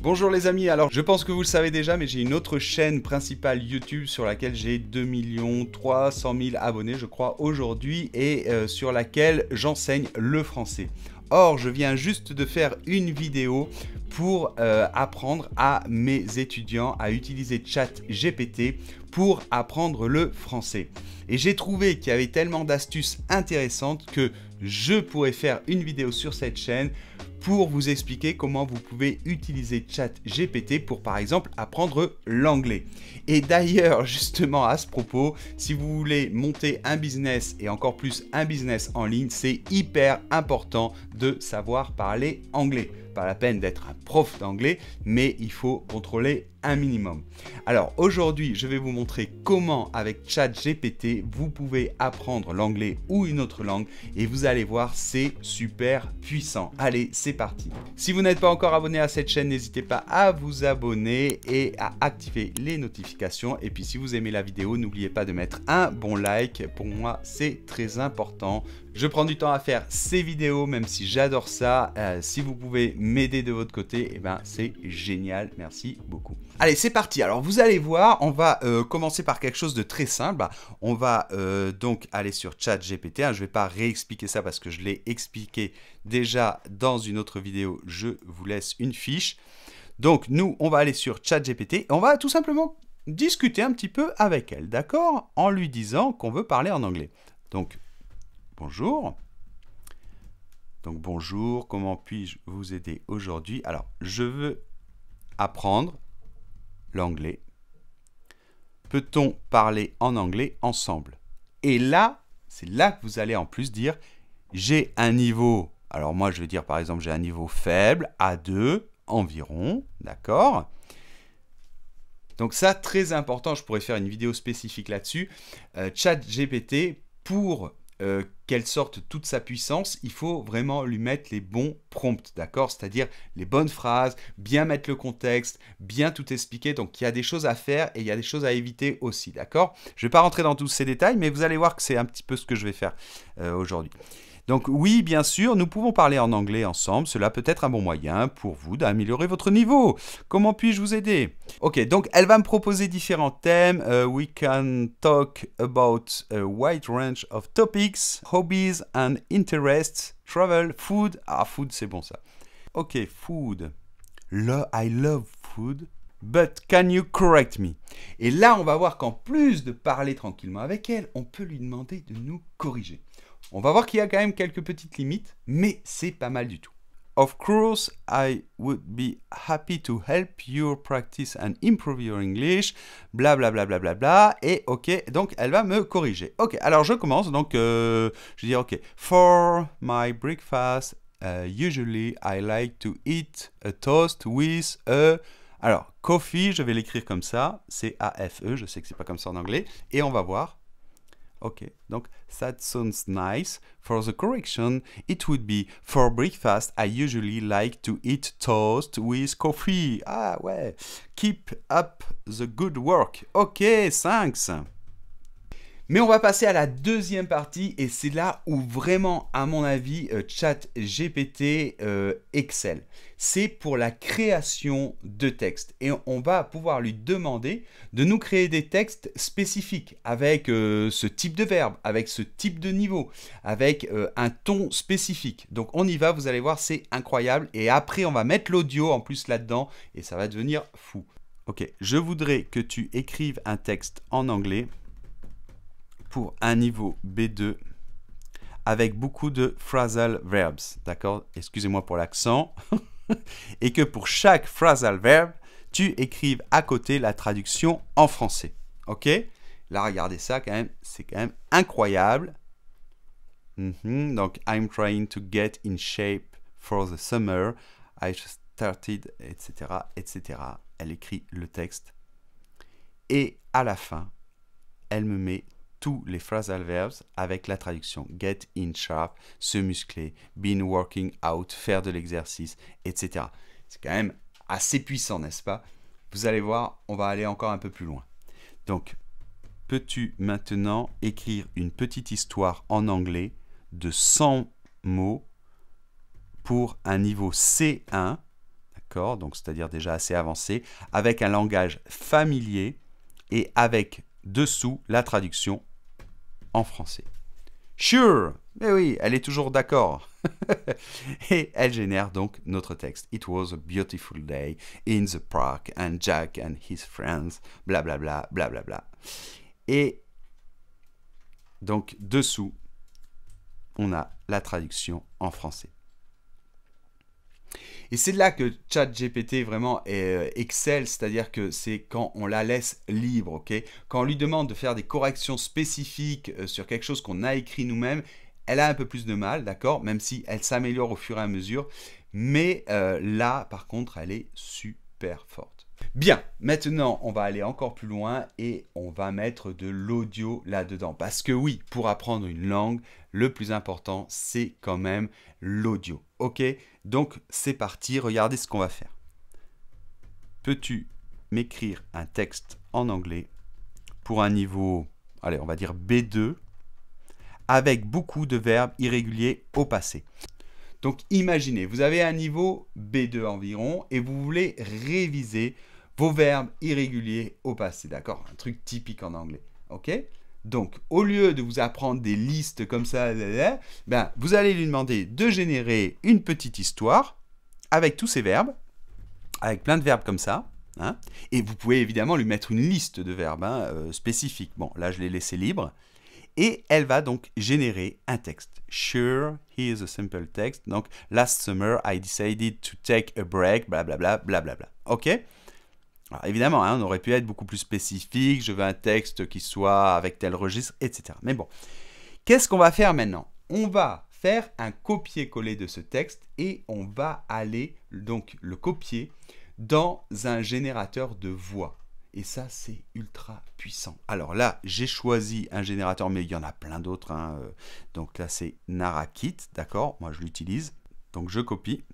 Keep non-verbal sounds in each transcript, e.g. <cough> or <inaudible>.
Bonjour les amis, alors je pense que vous le savez déjà, mais j'ai une autre chaîne principale YouTube sur laquelle j'ai 2 300 000 abonnés, je crois, aujourd'hui, et euh, sur laquelle j'enseigne le français. Or, je viens juste de faire une vidéo pour euh, apprendre à mes étudiants à utiliser ChatGPT pour apprendre le français. Et j'ai trouvé qu'il y avait tellement d'astuces intéressantes que je pourrais faire une vidéo sur cette chaîne pour vous expliquer comment vous pouvez utiliser ChatGPT pour par exemple apprendre l'anglais. Et d'ailleurs, <laughs> justement à ce propos, si vous voulez monter un business et encore plus un business en ligne, c'est hyper important de savoir parler anglais pas la peine d'être un prof d'anglais, mais il faut contrôler minimum. Alors aujourd'hui, je vais vous montrer comment avec ChatGPT, vous pouvez apprendre l'anglais ou une autre langue et vous allez voir, c'est super puissant. Allez, c'est parti. Si vous n'êtes pas encore abonné à cette chaîne, n'hésitez pas à vous abonner et à activer les notifications. Et puis si vous aimez la vidéo, n'oubliez pas de mettre un bon like. Pour moi, c'est très important. Je prends du temps à faire ces vidéos, même si j'adore ça. Euh, si vous pouvez m'aider de votre côté, et eh ben, c'est génial. Merci beaucoup. Allez, c'est parti. Alors, vous allez voir, on va euh, commencer par quelque chose de très simple. On va euh, donc aller sur ChatGPT. Hein. Je ne vais pas réexpliquer ça parce que je l'ai expliqué déjà dans une autre vidéo. Je vous laisse une fiche. Donc, nous, on va aller sur ChatGPT on va tout simplement discuter un petit peu avec elle, d'accord En lui disant qu'on veut parler en anglais. Donc, bonjour. Donc, bonjour, comment puis-je vous aider aujourd'hui Alors, je veux apprendre l'anglais Peut-on parler en anglais ensemble Et là, c'est là que vous allez en plus dire j'ai un niveau, alors moi je vais dire par exemple j'ai un niveau faible, A2 environ, d'accord donc ça, très important, je pourrais faire une vidéo spécifique là-dessus. Euh, chat GPT pour euh, qu'elle sorte toute sa puissance, il faut vraiment lui mettre les bons prompts, d'accord C'est-à-dire les bonnes phrases, bien mettre le contexte, bien tout expliquer. Donc il y a des choses à faire et il y a des choses à éviter aussi, d'accord Je ne vais pas rentrer dans tous ces détails, mais vous allez voir que c'est un petit peu ce que je vais faire euh, aujourd'hui. Donc oui, bien sûr, nous pouvons parler en anglais ensemble, cela peut être un bon moyen pour vous d'améliorer votre niveau. Comment puis-je vous aider Ok, donc elle va me proposer différents thèmes. Euh, we can talk about a wide range of topics, hobbies and interests, travel, food. Ah, food, c'est bon ça. Ok, food. Le, I love food. But can you correct me? Et là, on va voir qu'en plus de parler tranquillement avec elle, on peut lui demander de nous corriger. On va voir qu'il y a quand même quelques petites limites, mais c'est pas mal du tout. Of course, I would be happy to help you practice and improve your English. Bla bla bla bla bla bla. Et ok, donc elle va me corriger. Ok, alors je commence. Donc euh, je je dire ok. For my breakfast, euh, usually I like to eat a toast with a. Alors, coffee, je vais l'écrire comme ça. c'est a f e je sais que c'est pas comme ça en anglais. Et on va voir Okay, donc that sounds nice. For the correction, it would be for breakfast, I usually like to eat toast with coffee. Ah ouais. Keep up the good work. Okay, thanks. Mais on va passer à la deuxième partie et c'est là où vraiment, à mon avis, euh, ChatGPT chat euh, GPT excelle. C'est pour la création de textes et on va pouvoir lui demander de nous créer des textes spécifiques avec euh, ce type de verbe, avec ce type de niveau, avec un ton spécifique. Donc on y va, vous allez voir, c'est incroyable et après on va mettre l'audio en plus là-dedans et ça va devenir fou. Ok, je voudrais que tu écrives un texte en anglais pour un niveau B2 avec beaucoup de phrasal verbs, d'accord Excusez-moi pour l'accent. <laughs> et que pour chaque phrasal verb, tu écrives à côté la traduction en français. OK Là, regardez ça quand même, c'est quand même incroyable. Mhm, donc, I'm trying to get in shape for the summer. I just started, etc., etc. Elle écrit le texte. Et à la fin, elle me met tous les phrasal verbs avec la traduction get in sharp, se muscler, been working out, faire de l'exercice, etc. C'est quand même assez puissant, n'est-ce pas Vous allez voir, on va aller encore un peu plus loin. Donc, peux-tu maintenant écrire une petite histoire en anglais de 100 mots pour un niveau C1, d'accord Donc, c'est-à-dire déjà assez avancé, avec un langage familier et avec dessous la traduction en français. Sure, mais oui, elle est toujours d'accord. <laughs> et elle génère donc notre texte. It was a beautiful day in the park and Jack and his friends, bla bla, bla Bla, bla. Et donc dessous, on a la traduction en français. Et c'est là que ChatGPT vraiment euh, excelle, c'est-à-dire que c'est quand on la laisse libre, ok Quand on lui demande de faire des corrections spécifiques euh, sur quelque chose qu'on a écrit nous-mêmes, elle a un peu plus de mal, d'accord Même si elle s'améliore au fur et à mesure. Mais euh, là, par contre, elle est super forte. Bien, maintenant on va aller encore plus loin et on va mettre de l'audio là-dedans. Parce que oui, pour apprendre une langue, le plus important c'est quand même l'audio. Ok Donc c'est parti, regardez ce qu'on va faire. Peux-tu m'écrire un texte en anglais pour un niveau, allez, on va dire B2, avec beaucoup de verbes irréguliers au passé. Donc imaginez, vous avez un niveau B2 environ et vous voulez réviser vos verbes irréguliers au passé, d'accord Un truc typique en anglais, ok donc, au lieu de vous apprendre des listes comme ça, ben, vous allez lui demander de générer une petite histoire avec tous ces verbes, avec plein de verbes comme ça. Hein, et vous pouvez évidemment lui mettre une liste de verbes hein, euh, spécifiques. Bon, là, je l'ai laissé libre. Et elle va donc générer un texte. Sure, here's a simple text. Donc, last summer, I decided to take a break, blablabla, blablabla. OK alors évidemment, hein, on aurait pu être beaucoup plus spécifique, je veux un texte qui soit avec tel registre, etc. Mais bon, qu'est-ce qu'on va faire maintenant On va faire un copier-coller de ce texte et on va aller donc le copier dans un générateur de voix. Et ça, c'est ultra puissant. Alors là, j'ai choisi un générateur, mais il y en a plein d'autres. Hein, euh, donc là, c'est Narakit, d'accord Moi, je l'utilise. Donc je copie.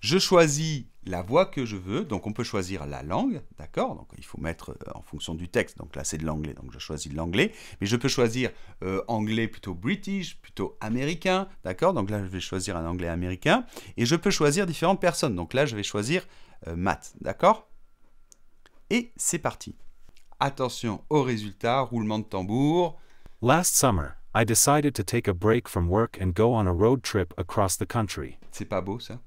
Je choisis la voix que je veux, donc on peut choisir la langue, d'accord Donc il faut mettre euh, en fonction du texte, donc là c'est de l'anglais, donc je choisis de l'anglais, mais je peux choisir euh, anglais plutôt british, plutôt américain, d'accord Donc là je vais choisir un anglais américain, et je peux choisir différentes personnes, donc là je vais choisir euh, Matt, d'accord Et c'est parti Attention aux résultats, roulement de tambour. Last summer, I decided to take a break from work and go on a road trip across the country. C'est pas beau ça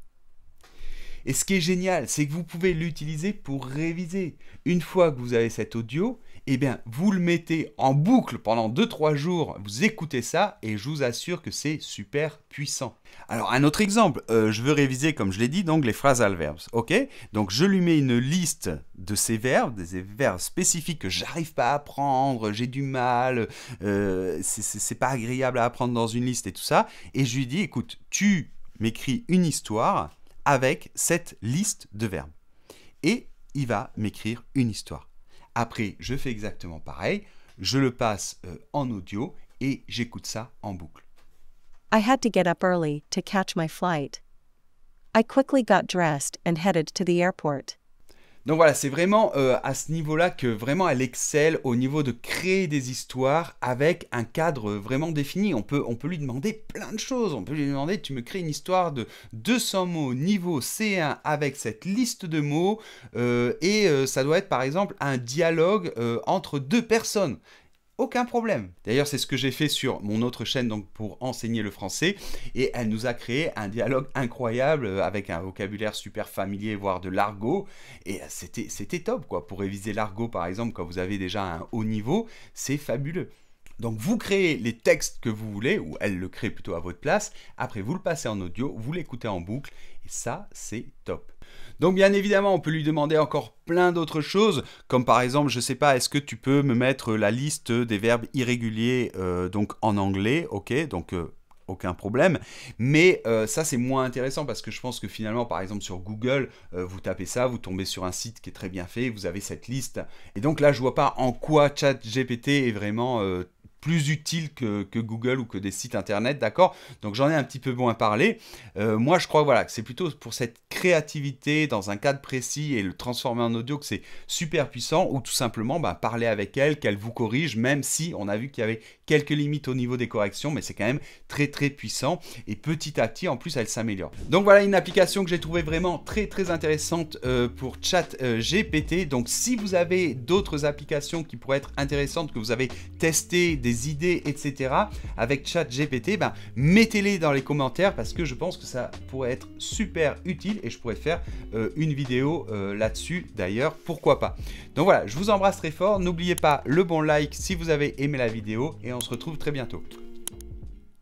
et ce qui est génial, c'est que vous pouvez l'utiliser pour réviser. Une fois que vous avez cet audio, eh bien, vous le mettez en boucle pendant 2-3 jours, vous écoutez ça et je vous assure que c'est super puissant. Alors, un autre exemple, euh, je veux réviser, comme je l'ai dit, donc les phrasal verbs. Ok Donc, je lui mets une liste de ces verbes, des verbes spécifiques que j'arrive pas à apprendre, j'ai du mal, euh, ce c'est pas agréable à apprendre dans une liste et tout ça. Et je lui dis, écoute, tu m'écris une histoire avec cette liste de verbes. Et il va m'écrire une histoire. Après, je fais exactement pareil. Je le passe euh, en audio et j'écoute ça en boucle. I had to get up early to catch my flight. I quickly got dressed and headed to the airport. Donc voilà, c'est vraiment euh, à ce niveau-là que vraiment elle excelle au niveau de créer des histoires avec un cadre vraiment défini. On peut, on peut lui demander plein de choses. On peut lui demander, tu me crées une histoire de 200 mots niveau C1 avec cette liste de mots euh, et euh, ça doit être par exemple un dialogue entre deux personnes aucun problème. D'ailleurs, c'est ce que j'ai fait sur mon autre chaîne donc pour enseigner le français et elle nous a créé un dialogue incroyable euh, avec un vocabulaire super familier voire de l'argot et euh, c'était c'était top quoi pour réviser l'argot par exemple quand vous avez déjà un haut niveau, c'est fabuleux. Donc vous créez les textes que vous voulez, ou elle le crée plutôt à votre place, après vous le passez en audio, vous l'écoutez en boucle, et ça c'est top. Donc bien évidemment, on peut lui demander encore plein d'autres choses, comme par exemple, je sais pas, est-ce que tu peux me mettre la liste des verbes irréguliers euh, donc en anglais, ok, donc euh, aucun problème. Mais euh, ça, c'est moins intéressant parce que je pense que finalement, par exemple, sur Google, vous tapez ça, vous tombez sur un site qui est très bien fait, vous avez cette liste. Et donc là, je vois pas en quoi ChatGPT est vraiment plus utile que, Google ou que des sites internet, d'accord Donc j'en ai un petit peu moins parlé. parler. Euh, moi, je crois voilà, que c'est plutôt pour cette créativité dans un cadre précis et le transformer en audio que c'est super puissant ou tout simplement bah, parler avec elle, qu'elle vous corrige, même si on a vu qu'il y avait quelques limites au niveau des corrections, mais c'est quand même très très puissant et petit à petit en plus elle s'améliore. Donc voilà une application que j'ai trouvée vraiment très très intéressante euh, pour chat euh, GPT. Donc si vous avez d'autres applications qui pourraient être intéressantes, que vous avez testé des idées, etc. avec ChatGPT, ben, mettez-les dans les commentaires parce que je pense que ça pourrait être super utile et je pourrais faire euh, une vidéo euh, là-dessus d'ailleurs, pourquoi pas. Donc voilà, je vous embrasse très fort, n'oubliez pas le bon like si vous avez aimé la vidéo et on se retrouve très bientôt.